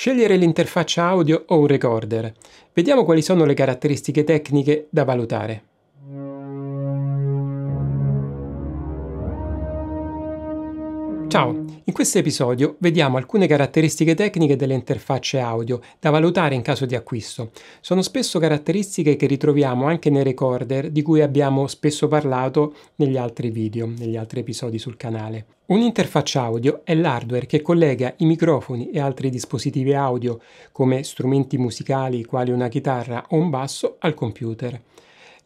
Scegliere l'interfaccia audio o un recorder. Vediamo quali sono le caratteristiche tecniche da valutare. Ciao, in questo episodio vediamo alcune caratteristiche tecniche delle interfacce audio da valutare in caso di acquisto. Sono spesso caratteristiche che ritroviamo anche nei recorder di cui abbiamo spesso parlato negli altri video, negli altri episodi sul canale. Un'interfaccia audio è l'hardware che collega i microfoni e altri dispositivi audio come strumenti musicali quali una chitarra o un basso al computer.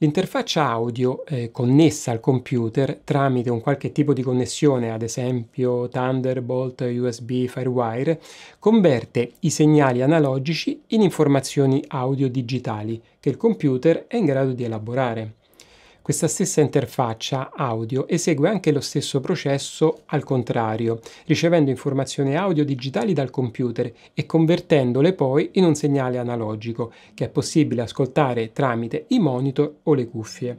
L'interfaccia audio eh, connessa al computer tramite un qualche tipo di connessione, ad esempio Thunderbolt, USB, Firewire, converte i segnali analogici in informazioni audio digitali che il computer è in grado di elaborare. Questa stessa interfaccia audio esegue anche lo stesso processo al contrario, ricevendo informazioni audio digitali dal computer e convertendole poi in un segnale analogico che è possibile ascoltare tramite i monitor o le cuffie.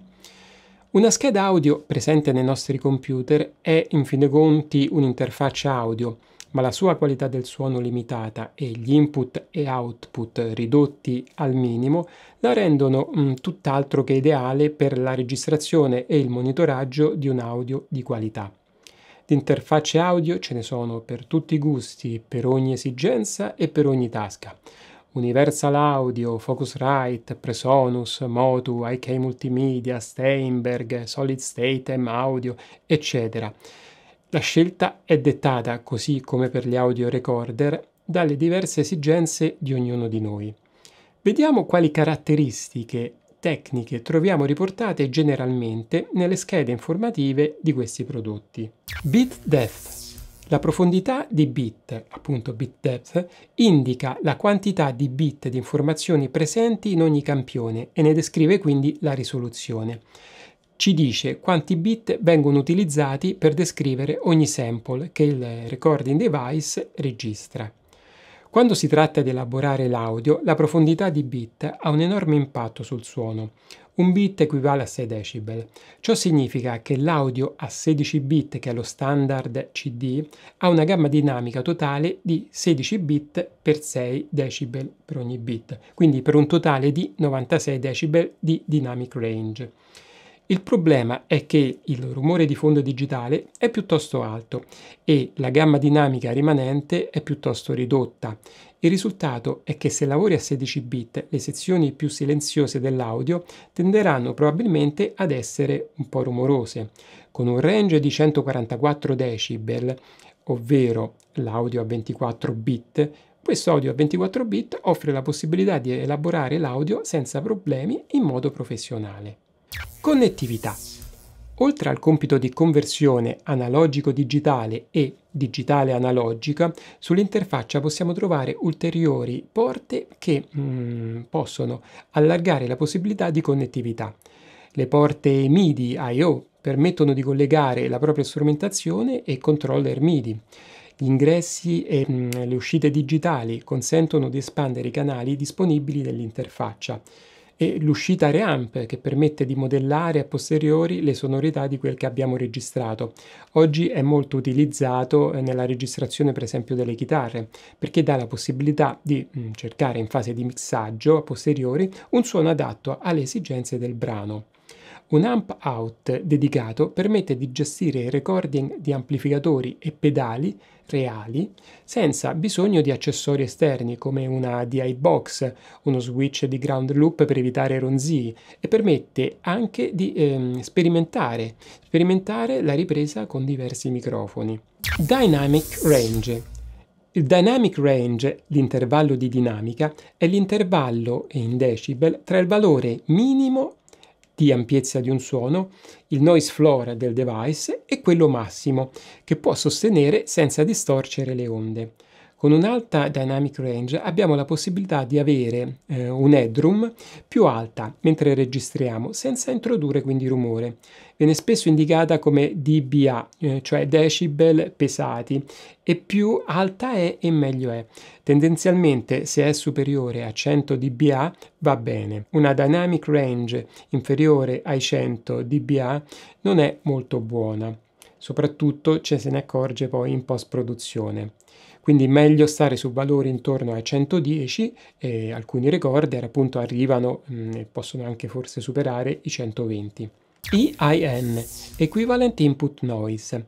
Una scheda audio presente nei nostri computer è in fin dei conti un'interfaccia audio ma la sua qualità del suono limitata e gli input e output ridotti al minimo la rendono mh, mm, tutt'altro che ideale per la registrazione e il monitoraggio di un audio di qualità. Di interfacce audio ce ne sono per tutti i gusti, per ogni esigenza e per ogni tasca. Universal Audio, Focusrite, Presonus, Motu, IK Multimedia, Steinberg, Solid State M Audio, eccetera. La scelta è dettata, così come per gli audio recorder, dalle diverse esigenze di ognuno di noi. Vediamo quali caratteristiche tecniche troviamo riportate generalmente nelle schede informative di questi prodotti. Bit depth. La profondità di bit, appunto bit depth, indica la quantità di bit di informazioni presenti in ogni campione e ne descrive quindi la risoluzione ci dice quanti bit vengono utilizzati per descrivere ogni sample che il recording device registra. Quando si tratta di elaborare l'audio, la profondità di bit ha un enorme impatto sul suono. Un bit equivale a 6 decibel. Ciò significa che l'audio a 16 bit, che è lo standard CD, ha una gamma dinamica totale di 16 bit per 6 decibel per ogni bit, quindi per un totale di 96 decibel di dynamic range. Il problema è che il rumore di fondo digitale è piuttosto alto e la gamma dinamica rimanente è piuttosto ridotta. Il risultato è che se lavori a 16 bit le sezioni più silenziose dell'audio tenderanno probabilmente ad essere un po' rumorose. Con un range di 144 decibel, ovvero l'audio a 24 bit, questo audio a 24 bit offre la possibilità di elaborare l'audio senza problemi in modo professionale. Connettività. Oltre al compito di conversione analogico-digitale e digitale analogica, sull'interfaccia possiamo trovare ulteriori porte che mm, possono allargare la possibilità di connettività. Le porte MIDI I.O. permettono di collegare la propria strumentazione e controller MIDI. Gli ingressi e mm, le uscite digitali consentono di espandere i canali disponibili dell'interfaccia e l'uscita reamp che permette di modellare a posteriori le sonorità di quel che abbiamo registrato. Oggi è molto utilizzato eh, nella registrazione per esempio delle chitarre perché dà la possibilità di mm, cercare in fase di mixaggio a posteriori un suono adatto alle esigenze del brano. Un amp out dedicato permette di gestire i recording di amplificatori e pedali reali senza bisogno di accessori esterni come una DI box, uno switch di ground loop per evitare ronzii e permette anche di ehm, sperimentare, sperimentare la ripresa con diversi microfoni. Dynamic Range il dynamic range, l'intervallo di dinamica, è l'intervallo in decibel tra il valore minimo di ampiezza di un suono, il noise floor del device e quello massimo, che può sostenere senza distorcere le onde. Con un'alta dynamic range abbiamo la possibilità di avere eh, un headroom più alta mentre registriamo, senza introdurre quindi rumore. Viene spesso indicata come DBA, eh, cioè decibel pesati, e più alta è e meglio è. Tendenzialmente se è superiore a 100 dBA va bene. Una dynamic range inferiore ai 100 dBA non è molto buona. Soprattutto ce se ne accorge poi in post-produzione quindi meglio stare su valori intorno ai 110 e alcuni recorder appunto arrivano mm, e possono anche forse superare i 120. EIN, Equivalent Input Noise,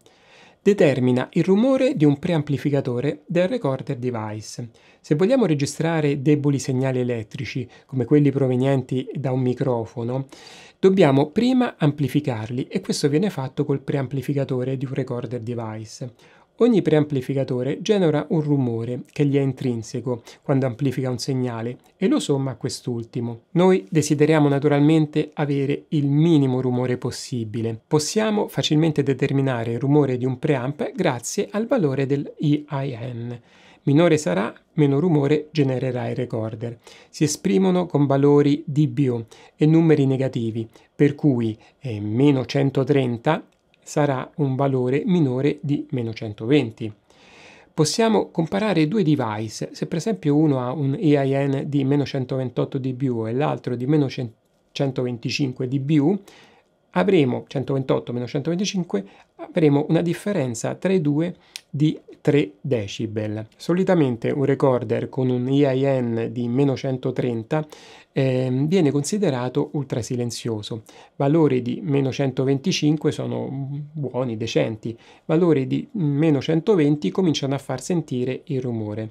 determina il rumore di un preamplificatore del recorder device. Se vogliamo registrare deboli segnali elettrici, come quelli provenienti da un microfono, dobbiamo prima amplificarli e questo viene fatto col preamplificatore di un recorder device. Ogni preamplificatore genera un rumore che gli è intrinseco quando amplifica un segnale e lo somma a quest'ultimo. Noi desideriamo naturalmente avere il minimo rumore possibile. Possiamo facilmente determinare il rumore di un preamp grazie al valore del EIN. Minore sarà, meno rumore genererà il recorder. Si esprimono con valori DBO e numeri negativi, per cui eh, meno 130 sarà un valore minore di meno 120. Possiamo comparare due device, se per esempio uno ha un EIN di meno 128 dBu e l'altro di meno 125 dBu, avremo 128 125, avremo una differenza tra i due di 3 decibel. Solitamente un recorder con un EIN di meno 130 eh, viene considerato ultrasilenzioso. Valori di meno 125 sono buoni, decenti, valori di meno 120 cominciano a far sentire il rumore.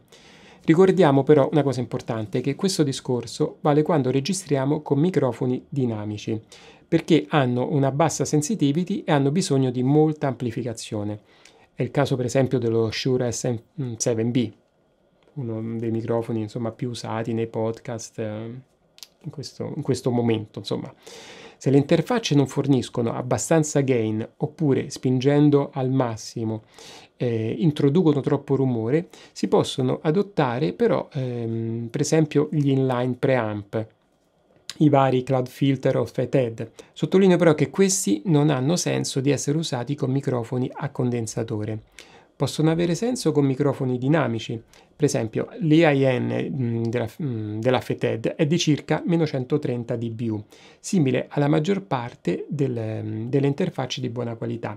Ricordiamo però una cosa importante, che questo discorso vale quando registriamo con microfoni dinamici perché hanno una bassa sensitivity e hanno bisogno di molta amplificazione. È il caso per esempio dello Shure SM7B, uno dei microfoni insomma, più usati nei podcast eh, in, questo, in questo momento. Insomma. Se le interfacce non forniscono abbastanza gain oppure spingendo al massimo eh, introducono troppo rumore, si possono adottare però ehm, per esempio gli inline preamp i vari cloud filter o FETED. Sottolineo però che questi non hanno senso di essere usati con microfoni a condensatore. Possono avere senso con microfoni dinamici, per esempio l'EIN mm, della, mm, della FETED è di circa meno 130 dBu, simile alla maggior parte del, mm, delle interfacce di buona qualità.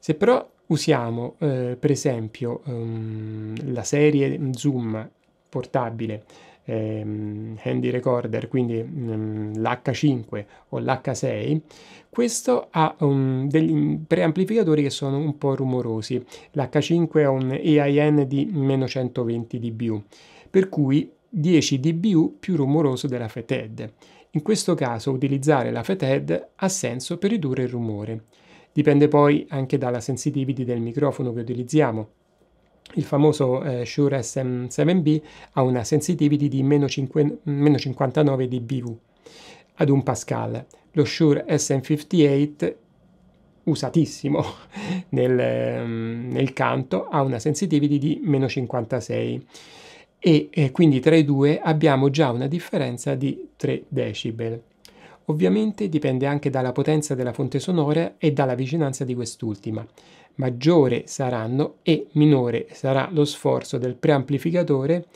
Se però usiamo eh, per esempio um, la serie Zoom portabile ehm, handy recorder, quindi mm, l'H5 o l'H6, questo ha um, degli mm, preamplificatori che sono un po' rumorosi. L'H5 ha un EIN di meno 120 dBU, per cui 10 dBU più rumoroso della FETED. In questo caso utilizzare la FETED ha senso per ridurre il rumore. Dipende poi anche dalla sensitivity del microfono che utilizziamo. Il famoso eh, Shure SM7B ha una sensitivity di meno, 5, meno 59 dBV ad 1 Pascal. Lo Shure SM58 usatissimo nel, ehm, nel, canto ha una sensitivity di meno 56 e, e eh, quindi tra i due abbiamo già una differenza di 3 decibel. Ovviamente dipende anche dalla potenza della fonte sonora e dalla vicinanza di quest'ultima maggiore saranno e minore sarà lo sforzo del preamplificatore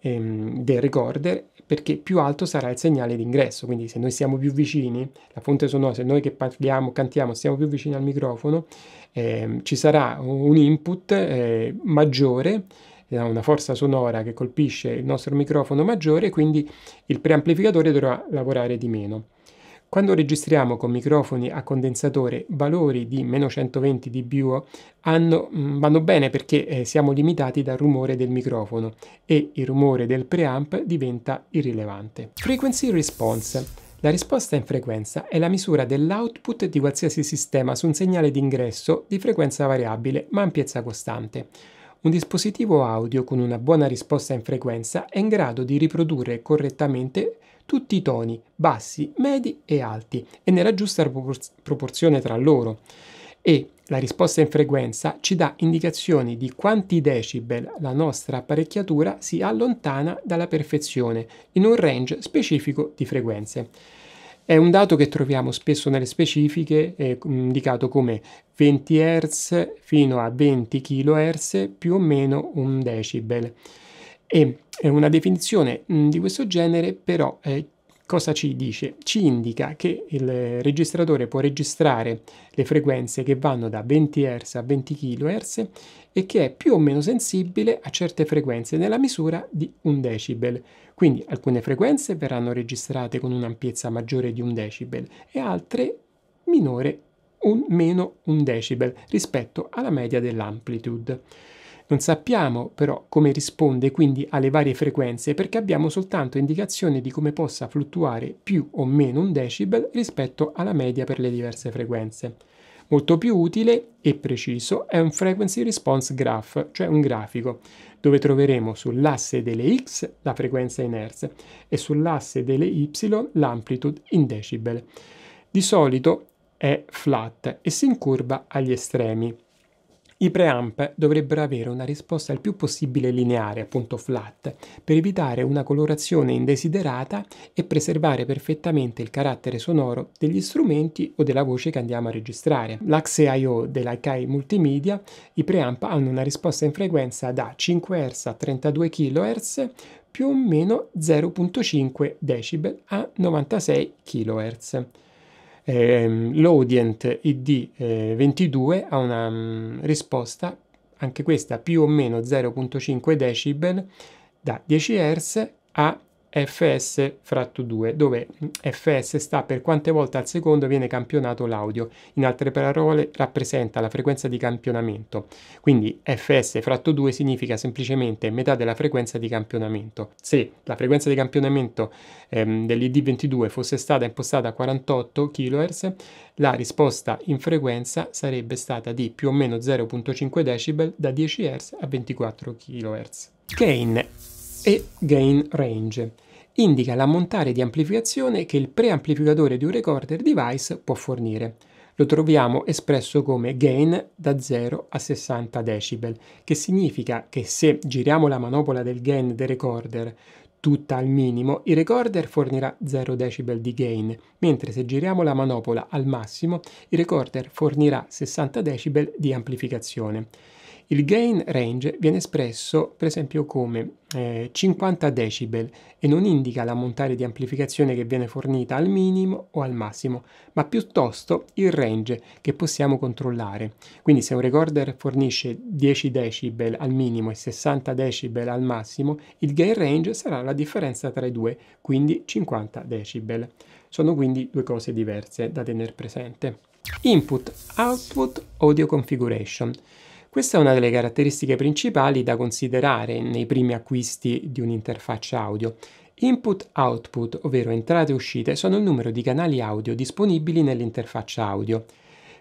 ehm, del recorder perché più alto sarà il segnale d'ingresso, quindi se noi siamo più vicini, la fonte sonora, se noi che parliamo, cantiamo, siamo più vicini al microfono, ehm, ci sarà un input eh, maggiore eh, una forza sonora che colpisce il nostro microfono maggiore, quindi il preamplificatore dovrà lavorare di meno. Quando registriamo con microfoni a condensatore valori di meno 120 dBO hanno, mm, vanno bene perché eh, siamo limitati dal rumore del microfono e il rumore del preamp diventa irrilevante. Frequency response la risposta in frequenza è la misura dell'output di qualsiasi sistema su un segnale d'ingresso di frequenza variabile ma ampiezza costante. Un dispositivo audio con una buona risposta in frequenza è in grado di riprodurre correttamente tutti i toni, bassi, medi e alti, e nella giusta proporzione tra loro. E la risposta in frequenza ci dà indicazioni di quanti decibel la nostra apparecchiatura si allontana dalla perfezione in un range specifico di frequenze. È un dato che troviamo spesso nelle specifiche eh, indicato come 20 Hz fino a 20 kHz più o meno un decibel. E una definizione mm, di questo genere però eh, cosa ci dice? Ci indica che il registratore può registrare le frequenze che vanno da 20 Hz a 20 kHz e che è più o meno sensibile a certe frequenze nella misura di 1 decibel. Quindi alcune frequenze verranno registrate con un'ampiezza maggiore di 1 decibel e altre minore un, meno 1 decibel rispetto alla media dell'amplitude. Non sappiamo però come risponde quindi alle varie frequenze perché abbiamo soltanto indicazioni di come possa fluttuare più o meno un decibel rispetto alla media per le diverse frequenze. Molto più utile e preciso è un frequency response graph, cioè un grafico, dove troveremo sull'asse delle x la frequenza in hertz e sull'asse delle y l'amplitude in decibel. Di solito è flat e si incurva agli estremi. I preamp dovrebbero avere una risposta il più possibile lineare, appunto flat, per evitare una colorazione indesiderata e preservare perfettamente il carattere sonoro degli strumenti o della voce che andiamo a registrare. L'axe I.O. dell'Akai Multimedia, i preamp hanno una risposta in frequenza da 5 Hz a 32 kHz più o meno 0.5 decibel a 96 kHz. Ehm, L'Audient ID22 eh, ha una mh, mm, risposta, anche questa più o meno 0.5 decibel, da 10 Hz a fs fratto 2, dove fs sta per quante volte al secondo viene campionato l'audio. In altre parole rappresenta la frequenza di campionamento. Quindi fs fratto 2 significa semplicemente metà della frequenza di campionamento. Se la frequenza di campionamento ehm, dell'ID22 fosse stata impostata a 48 kHz, la risposta in frequenza sarebbe stata di più o meno 0.5 decibel da 10 Hz a 24 kHz. Kane e gain range. Indica l'ammontare di amplificazione che il preamplificatore di un recorder device può fornire. Lo troviamo espresso come gain da 0 a 60 decibel, che significa che se giriamo la manopola del gain del recorder tutta al minimo, il recorder fornirà 0 decibel di gain, mentre se giriamo la manopola al massimo, il recorder fornirà 60 decibel di amplificazione. Il gain range viene espresso per esempio come eh, 50 decibel e non indica l'ammontare di amplificazione che viene fornita al minimo o al massimo, ma piuttosto il range che possiamo controllare. Quindi se un recorder fornisce 10 decibel al minimo e 60 decibel al massimo, il gain range sarà la differenza tra i due, quindi 50 decibel. Sono quindi due cose diverse da tenere presente. Input, Output, Audio Configuration. Questa è una delle caratteristiche principali da considerare nei primi acquisti di un'interfaccia audio. Input-output, ovvero entrate e uscite, sono il numero di canali audio disponibili nell'interfaccia audio.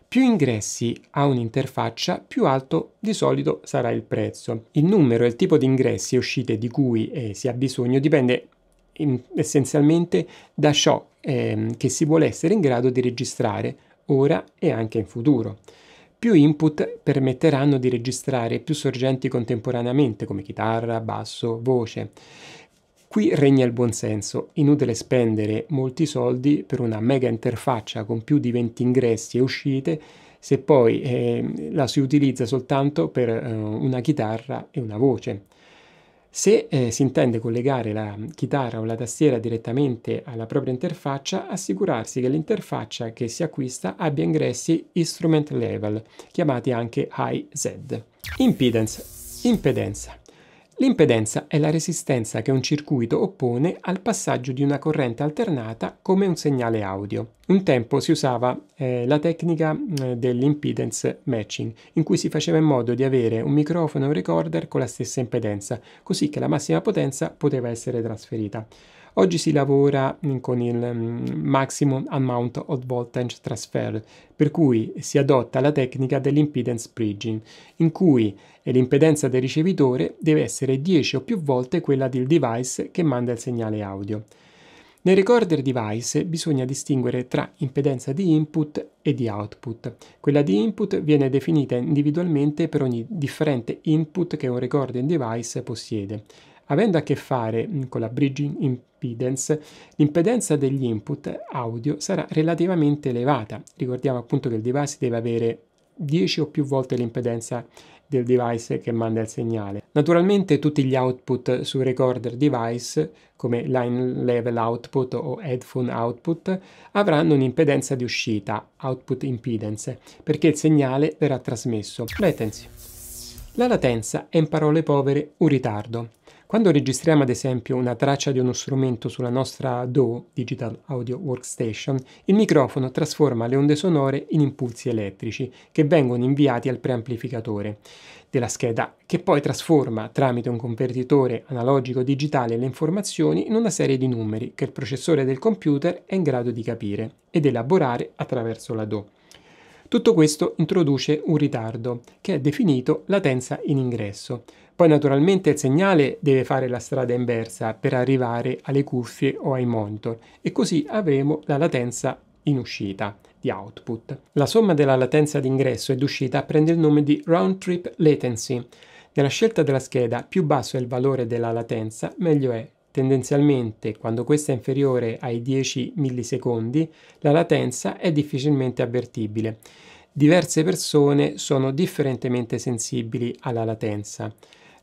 Più ingressi ha un'interfaccia, più alto di solito sarà il prezzo. Il numero e il tipo di ingressi e uscite di cui eh, si ha bisogno dipende in, essenzialmente da ciò eh, che si vuole essere in grado di registrare ora e anche in futuro. Più input permetteranno di registrare più sorgenti contemporaneamente come chitarra, basso, voce. Qui regna il buonsenso, inutile spendere molti soldi per una mega interfaccia con più di 20 ingressi e uscite se poi eh, la si utilizza soltanto per eh, una chitarra e una voce. Se eh, si intende collegare la chitarra o la tastiera direttamente alla propria interfaccia, assicurarsi che l'interfaccia che si acquista abbia ingressi instrument level, chiamati anche high Z. Impedance, impedenza. L'impedenza è la resistenza che un circuito oppone al passaggio di una corrente alternata come un segnale audio. Un tempo si usava eh, la tecnica eh, dell'impedance matching, in cui si faceva in modo di avere un microfono e un recorder con la stessa impedenza, così che la massima potenza poteva essere trasferita. Oggi si lavora mm, con il mm, Maximum Amount of Voltage Transfer, per cui si adotta la tecnica dell'impedance bridging, in cui eh, l'impedenza del ricevitore deve essere 10 o più volte quella del device che manda il segnale audio. Nel recorder device bisogna distinguere tra impedenza di input e di output. Quella di input viene definita individualmente per ogni differente input che un recording device possiede. Avendo a che fare mm, con la bridging impedance, l'impedenza degli input audio sarà relativamente elevata. Ricordiamo appunto che il device deve avere 10 o più volte l'impedenza del device che manda il segnale. Naturalmente tutti gli output su recorder device, come line level output o headphone output, avranno un'impedenza di uscita, output impedance, perché il segnale verrà trasmesso. Latency. La latenza è in parole povere un ritardo, quando registriamo ad esempio una traccia di uno strumento sulla nostra DAW, Digital Audio Workstation, il microfono trasforma le onde sonore in impulsi elettrici che vengono inviati al preamplificatore della scheda, che poi trasforma tramite un convertitore analogico digitale le informazioni in una serie di numeri che il processore del computer è in grado di capire ed elaborare attraverso la DAW. Tutto questo introduce un ritardo, che è definito latenza in ingresso, poi naturalmente il segnale deve fare la strada inversa per arrivare alle cuffie o ai monitor e così avremo la latenza in uscita di output. La somma della latenza d'ingresso ed uscita prende il nome di round trip latency. Nella scelta della scheda più basso è il valore della latenza, meglio è. Tendenzialmente, quando questa è inferiore ai 10 millisecondi, la latenza è difficilmente avvertibile. Diverse persone sono differentemente sensibili alla latenza.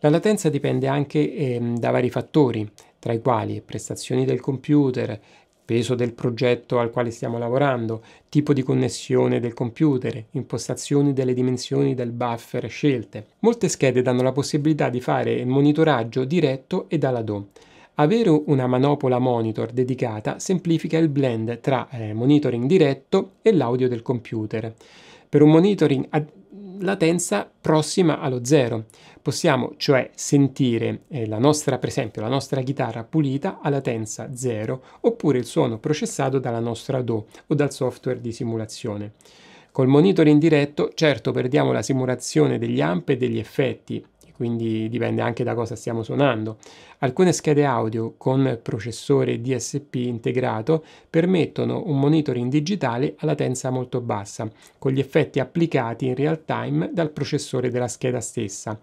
La latenza dipende anche ehm, da vari fattori, tra i quali prestazioni del computer, peso del progetto al quale stiamo lavorando, tipo di connessione del computer, impostazioni delle dimensioni del buffer scelte. Molte schede danno la possibilità di fare monitoraggio diretto e dalla DO. Avere una manopola monitor dedicata semplifica il blend tra eh, monitoring diretto e l'audio del computer. Per un monitoring a latenza prossima allo zero Possiamo cioè sentire, eh, la nostra, per esempio, la nostra chitarra pulita a latenza 0 oppure il suono processato dalla nostra DO o dal software di simulazione. Col monitor in diretto, certo, perdiamo la simulazione degli amp e degli effetti, quindi dipende anche da cosa stiamo suonando. Alcune schede audio con processore DSP integrato permettono un monitoring digitale a latenza molto bassa, con gli effetti applicati in real time dal processore della scheda stessa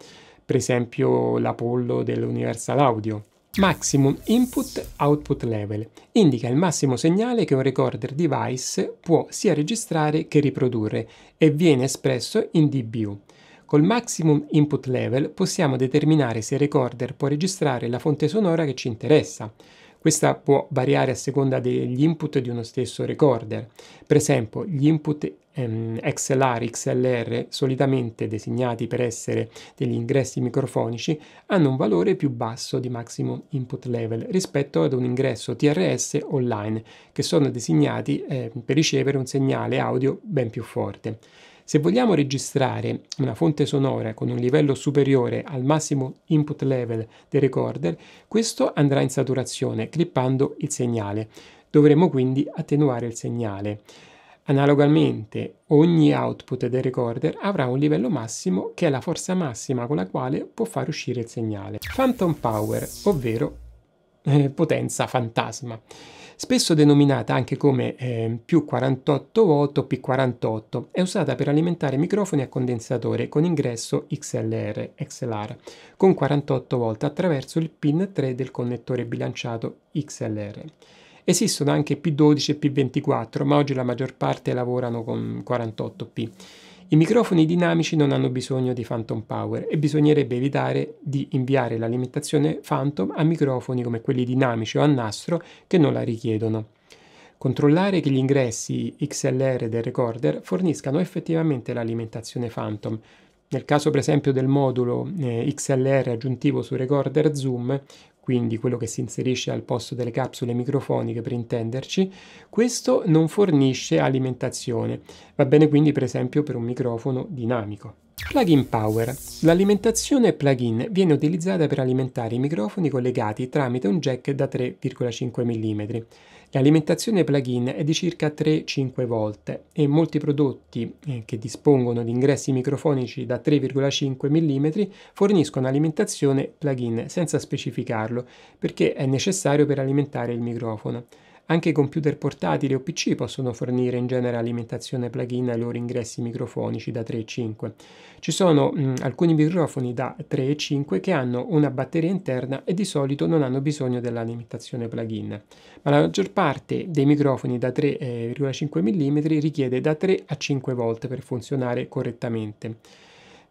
per esempio l'Apollo dell'Universal Audio. Maximum Input Output Level indica il massimo segnale che un recorder device può sia registrare che riprodurre e viene espresso in dBu. Col Maximum Input Level possiamo determinare se il recorder può registrare la fonte sonora che ci interessa. Questa può variare a seconda degli input di uno stesso recorder. Per esempio, gli input ehm, XLR, XLR, solitamente designati per essere degli ingressi microfonici, hanno un valore più basso di maximum input level rispetto ad un ingresso TRS online, che sono designati eh, per ricevere un segnale audio ben più forte. Se vogliamo registrare una fonte sonora con un livello superiore al massimo input level del recorder, questo andrà in saturazione clippando il segnale. Dovremo quindi attenuare il segnale. Analogamente, ogni output del recorder avrà un livello massimo che è la forza massima con la quale può far uscire il segnale. Phantom Power, ovvero eh, potenza fantasma spesso denominata anche come eh, più 48 volt o P48, è usata per alimentare microfoni a condensatore con ingresso XLR XLR con 48 volt attraverso il pin 3 del connettore bilanciato XLR. Esistono anche P12 e P24, ma oggi la maggior parte lavorano con 48P. I microfoni dinamici non hanno bisogno di phantom power e bisognerebbe evitare di inviare la limitazione phantom a microfoni come quelli dinamici o a nastro che non la richiedono. Controllare che gli ingressi XLR del recorder forniscano effettivamente l'alimentazione phantom, nel caso per esempio del modulo eh, XLR aggiuntivo su recorder zoom, quindi quello che si inserisce al posto delle capsule microfoniche per intenderci, questo non fornisce alimentazione. Va bene quindi per esempio per un microfono dinamico. Plugin Power. L'alimentazione plugin viene utilizzata per alimentare i microfoni collegati tramite un jack da 3,5 mm. L'alimentazione plug-in è di circa 3-5 volte e molti prodotti eh, che dispongono di ingressi microfonici da 3,5 mm forniscono alimentazione plug-in senza specificarlo perché è necessario per alimentare il microfono. Anche i computer portatili o PC possono fornire in genere alimentazione plug-in ai loro ingressi microfonici da 3 e 5. Ci sono mh, mm, alcuni microfoni da 3 e 5 che hanno una batteria interna e di solito non hanno bisogno dell'alimentazione plug-in, ma la maggior parte dei microfoni da 3,5 mm richiede da 3 a 5 volt per funzionare correttamente.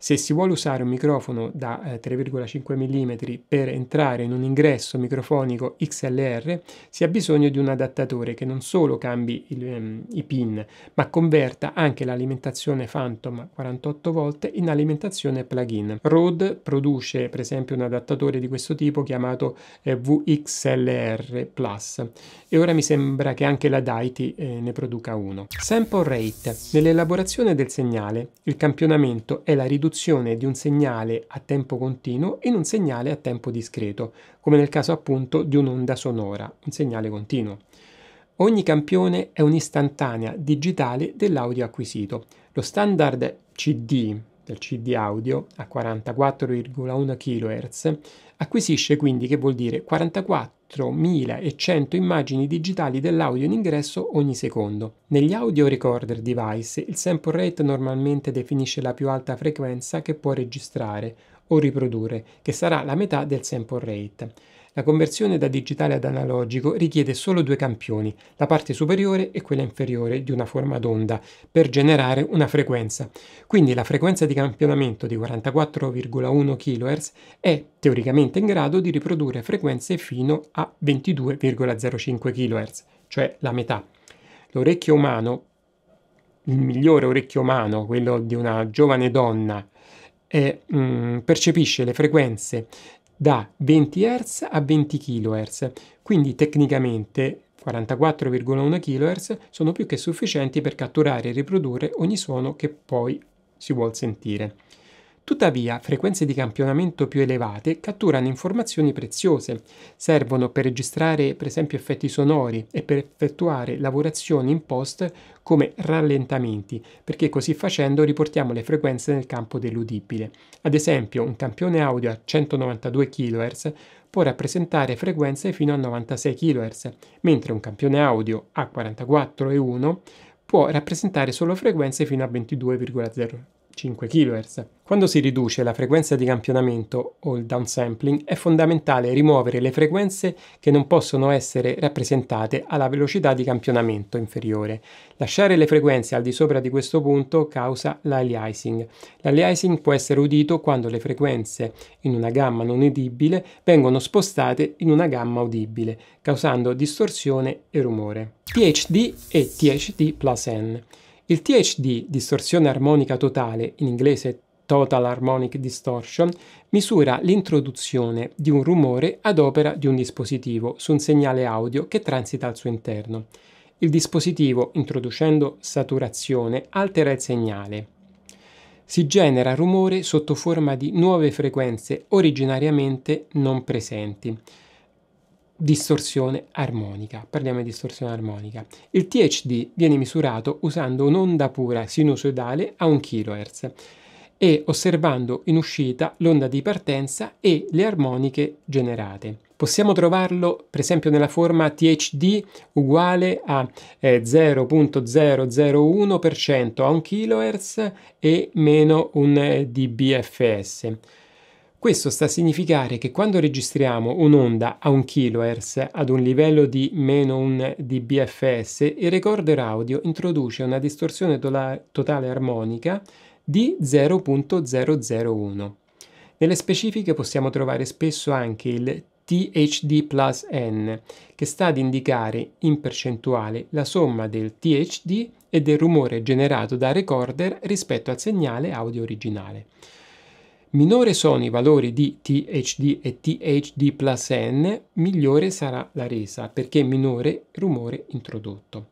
Se si vuole usare un microfono da 3,5 eh, mm per entrare in un ingresso microfonico XLR, si ha bisogno di un adattatore che non solo cambi il, ehm, i pin, ma converta anche l'alimentazione Phantom 48 volt in alimentazione plug-in. Rode produce per esempio un adattatore di questo tipo chiamato eh, VXLR Plus e ora mi sembra che anche la Daiti eh, ne produca uno. Sample rate. Nell'elaborazione del segnale, il campionamento è la riduzione riduzione di un segnale a tempo continuo in un segnale a tempo discreto, come nel caso appunto di un'onda sonora, un segnale continuo. Ogni campione è un'istantanea digitale dell'audio acquisito. Lo standard CD del CD audio a 44,1 kHz acquisisce quindi, che vuol dire 44 4100 immagini digitali dell'audio in ingresso ogni secondo. Negli audio recorder device il sample rate normalmente definisce la più alta frequenza che può registrare o riprodurre, che sarà la metà del sample rate. La conversione da digitale ad analogico richiede solo due campioni, la parte superiore e quella inferiore di una forma d'onda, per generare una frequenza. Quindi la frequenza di campionamento di 44,1 kHz è teoricamente in grado di riprodurre frequenze fino a 22,05 kHz, cioè la metà. L'orecchio umano, il migliore orecchio umano, quello di una giovane donna, e, mh, mm, percepisce le frequenze da 20 Hz a 20 kHz, quindi tecnicamente 44,1 kHz sono più che sufficienti per catturare e riprodurre ogni suono che poi si vuol sentire. Tuttavia, frequenze di campionamento più elevate catturano informazioni preziose, servono per registrare per esempio effetti sonori e per effettuare lavorazioni in post come rallentamenti, perché così facendo riportiamo le frequenze nel campo dell'udibile. Ad esempio, un campione audio a 192 kHz può rappresentare frequenze fino a 96 kHz, mentre un campione audio a 44,1 può rappresentare solo frequenze fino a 22,0 kHz. 5 kHz. Quando si riduce la frequenza di campionamento o il downsampling è fondamentale rimuovere le frequenze che non possono essere rappresentate alla velocità di campionamento inferiore. Lasciare le frequenze al di sopra di questo punto causa l'aliasing. L'aliasing può essere udito quando le frequenze in una gamma non udibile vengono spostate in una gamma udibile, causando distorsione e rumore. THD e THD plus N. Il THD, distorsione armonica totale, in inglese Total Harmonic Distortion, misura l'introduzione di un rumore ad opera di un dispositivo su un segnale audio che transita al suo interno. Il dispositivo, introducendo saturazione, altera il segnale. Si genera rumore sotto forma di nuove frequenze originariamente non presenti distorsione armonica. Parliamo di distorsione armonica. Il THD viene misurato usando un'onda pura sinusoidale a 1 kHz e osservando in uscita l'onda di partenza e le armoniche generate. Possiamo trovarlo per esempio nella forma THD uguale a 0.001% eh, a 1 kHz e meno 1 eh, dBFS. Questo sta a significare che quando registriamo un'onda a 1 kHz ad un livello di meno 1 dBFS, il recorder audio introduce una distorsione totale armonica di 0.001. Nelle specifiche possiamo trovare spesso anche il THD plus N, che sta ad indicare in percentuale la somma del THD e del rumore generato da recorder rispetto al segnale audio originale. Minore sono i valori di THD e THD plus N, migliore sarà la resa perché minore rumore introdotto.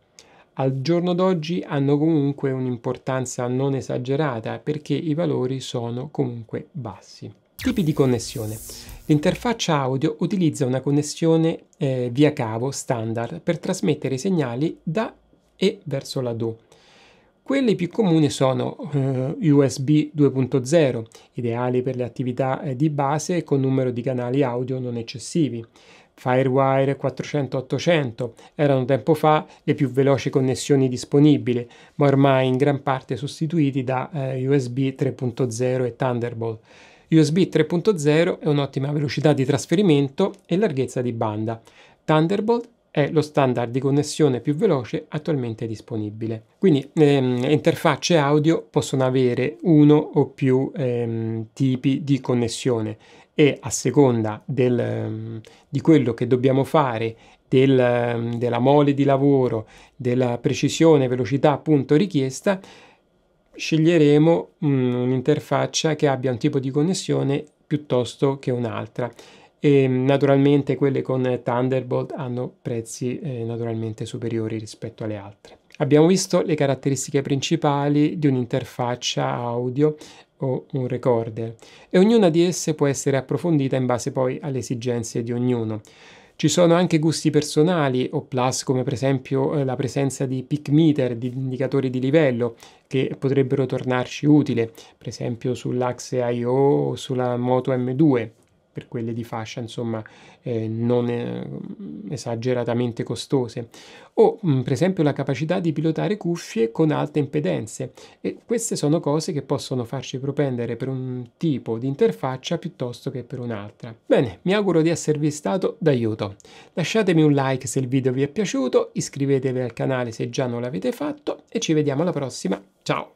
Al giorno d'oggi hanno comunque un'importanza non esagerata perché i valori sono comunque bassi. Tipi di connessione. L'interfaccia audio utilizza una connessione eh, via cavo standard per trasmettere i segnali da e verso la Do quelli più comuni sono eh, USB 2.0, ideali per le attività eh, di base con numero di canali audio non eccessivi. Firewire 400-800 erano tempo fa le più veloci connessioni disponibili, ma ormai in gran parte sostituiti da eh, USB 3.0 e Thunderbolt. USB 3.0 è un'ottima velocità di trasferimento e larghezza di banda. Thunderbolt è lo standard di connessione più veloce attualmente disponibile. Quindi ehm, interfacce audio possono avere uno o più ehm, tipi di connessione e a seconda del, ehm, di quello che dobbiamo fare, del, ehm, della mole di lavoro, della precisione, velocità appunto richiesta, sceglieremo mm, un'interfaccia che abbia un tipo di connessione piuttosto che un'altra e naturalmente quelle con Thunderbolt hanno prezzi eh, naturalmente superiori rispetto alle altre. Abbiamo visto le caratteristiche principali di un'interfaccia audio o un recorder e ognuna di esse può essere approfondita in base poi alle esigenze di ognuno. Ci sono anche gusti personali o plus come per esempio eh, la presenza di peak meter, di indicatori di livello che potrebbero tornarci utile, per esempio sull'axe IO o sulla Moto M2 per quelle di fascia insomma eh, non eh, esageratamente costose o mh, mm, per esempio la capacità di pilotare cuffie con alte impedenze e queste sono cose che possono farci propendere per un tipo di interfaccia piuttosto che per un'altra. Bene, mi auguro di esservi stato d'aiuto. Lasciatemi un like se il video vi è piaciuto, iscrivetevi al canale se già non l'avete fatto e ci vediamo alla prossima. Ciao!